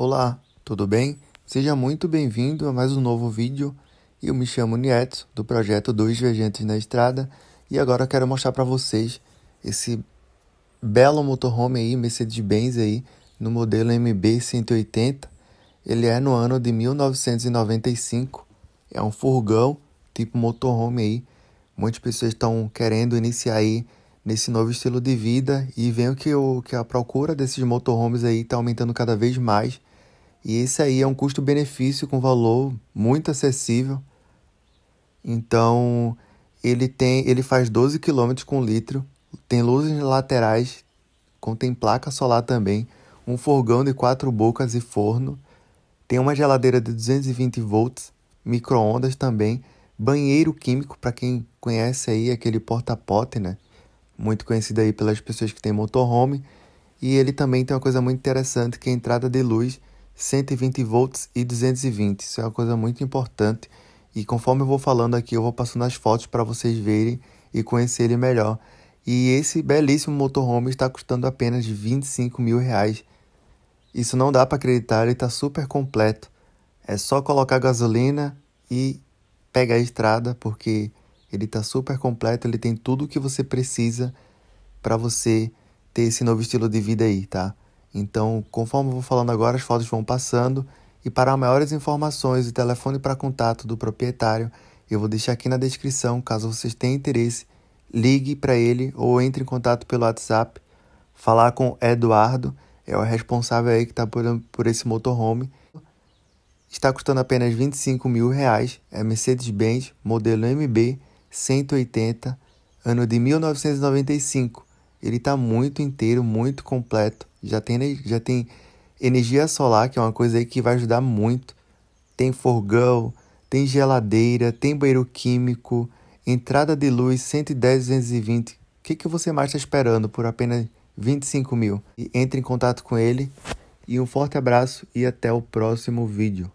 Olá, tudo bem? Seja muito bem-vindo a mais um novo vídeo. Eu me chamo Nieto, do projeto Dois Viajantes na Estrada, e agora quero mostrar para vocês esse belo motorhome aí, Mercedes-Benz aí, no modelo MB 180. Ele é no ano de 1995. É um furgão tipo motorhome aí. Muitas pessoas estão querendo iniciar aí nesse novo estilo de vida e vendo que, o, que a procura desses motorhomes aí está aumentando cada vez mais. E esse aí é um custo-benefício com valor muito acessível. Então, ele tem, ele faz 12 km com litro, tem luzes laterais, contém placa solar também, um fogão de quatro bocas e forno, tem uma geladeira de 220 volts, micro-ondas também, banheiro químico para quem conhece aí aquele porta-pote, né? muito conhecido aí pelas pessoas que têm motorhome. E ele também tem uma coisa muito interessante que é a entrada de luz 120 volts e 220. Isso é uma coisa muito importante. E conforme eu vou falando aqui, eu vou passando as fotos para vocês verem e conhecerem melhor. E esse belíssimo motorhome está custando apenas 25 mil reais. Isso não dá para acreditar, ele está super completo. É só colocar gasolina e pegar a estrada, porque ele está super completo, ele tem tudo o que você precisa para você ter esse novo estilo de vida aí, tá? Então, conforme eu vou falando agora, as fotos vão passando e para maiores informações e telefone para contato do proprietário, eu vou deixar aqui na descrição, caso vocês tenham interesse, ligue para ele ou entre em contato pelo WhatsApp, falar com Eduardo, é o responsável aí que está por, por esse motorhome. Está custando apenas 25 mil reais, é Mercedes-Benz, modelo MB 180, ano de 1995. Ele está muito inteiro, muito completo. Já tem, já tem energia solar, que é uma coisa aí que vai ajudar muito. Tem forgão, tem geladeira, tem banheiro químico, entrada de luz 110, 220. O que, que você mais está esperando por apenas 25 mil? E entre em contato com ele. E um forte abraço e até o próximo vídeo.